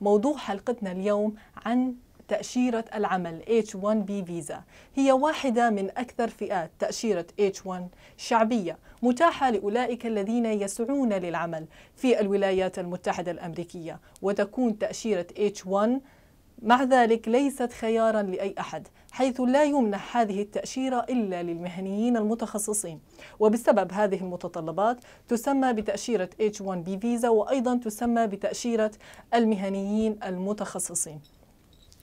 موضوع حلقتنا اليوم عن تأشيرة العمل H1B فيزا هي واحدة من أكثر فئات تأشيرة H1 شعبية متاحة لأولئك الذين يسعون للعمل في الولايات المتحدة الأمريكية وتكون تأشيرة H1 مع ذلك ليست خيارا لأي أحد حيث لا يمنح هذه التأشيرة إلا للمهنيين المتخصصين وبسبب هذه المتطلبات تسمى بتأشيرة H1B فيزا وأيضا تسمى بتأشيرة المهنيين المتخصصين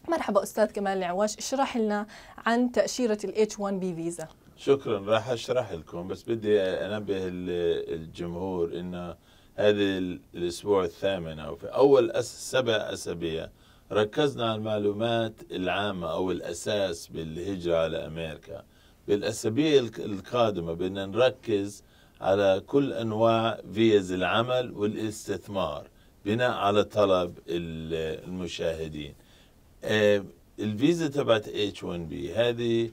مرحبا أستاذ كمال العواش اشرح لنا عن تأشيرة H1B فيزا شكرا راح أشرح لكم بس بدي أنبه الجمهور أنه هذه الأسبوع الثامن أو في أول سبع أسابيع ركزنا على المعلومات العامة أو الأساس بالهجرة على أمريكا بالأسابيع القادمة بدنا نركز على كل أنواع فيز العمل والاستثمار بناء على طلب المشاهدين آه، الفيزا تبعت H1B هذه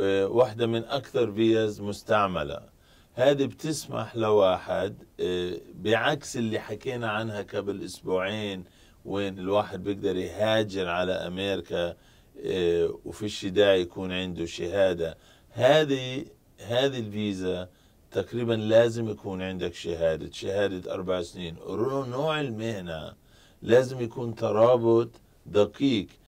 آه، واحدة من أكثر فيز مستعملة هذه بتسمح لواحد آه، بعكس اللي حكينا عنها قبل أسبوعين وين الواحد بيقدر يهاجر على امريكا آه، وفيش داعي يكون عنده شهاده هذه هذه الفيزا تقريبا لازم يكون عندك شهاده شهاده اربع سنين نوع المهنه لازم يكون ترابط دقيق